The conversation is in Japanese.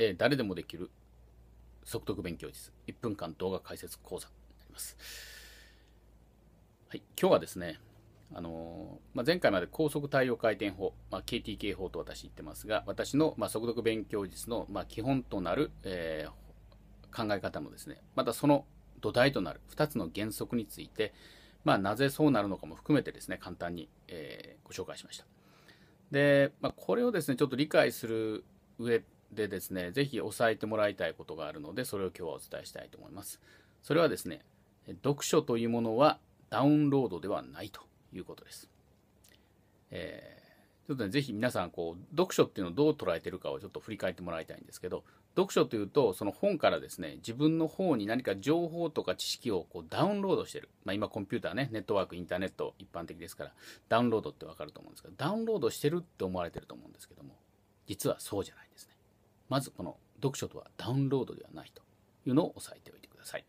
えー、誰でもできる速読勉強術1分間動画解説講座になります。はい、今日はですね、あのー、まあ、前回まで高速対応回転法、まあ、KTK 法と私言ってますが、私の、まあ、速読勉強術の、ま基本となる、えー、考え方もですね、またその土台となる2つの原則について、まなぜそうなるのかも含めてですね、簡単に、えご紹介しました。で、まこれをですね、ちょっと理解する上でですね、ぜひ押さえてもらいたいことがあるので、それを今日はお伝えしたいと思います。それはですね、読書というものはダウンロードではないということです。えー、ちょっとね、ぜひ皆さん、こう、読書っていうのをどう捉えてるかをちょっと振り返ってもらいたいんですけど、読書というと、その本からですね、自分の方に何か情報とか知識をこうダウンロードしてる。まあ今コンピューターね、ネットワーク、インターネット一般的ですから、ダウンロードってわかると思うんですけど、ダウンロードしてるって思われてると思うんですけども、実はそうじゃないんですね。まずこの読書とはダウンロードではないというのを押さえておいてください。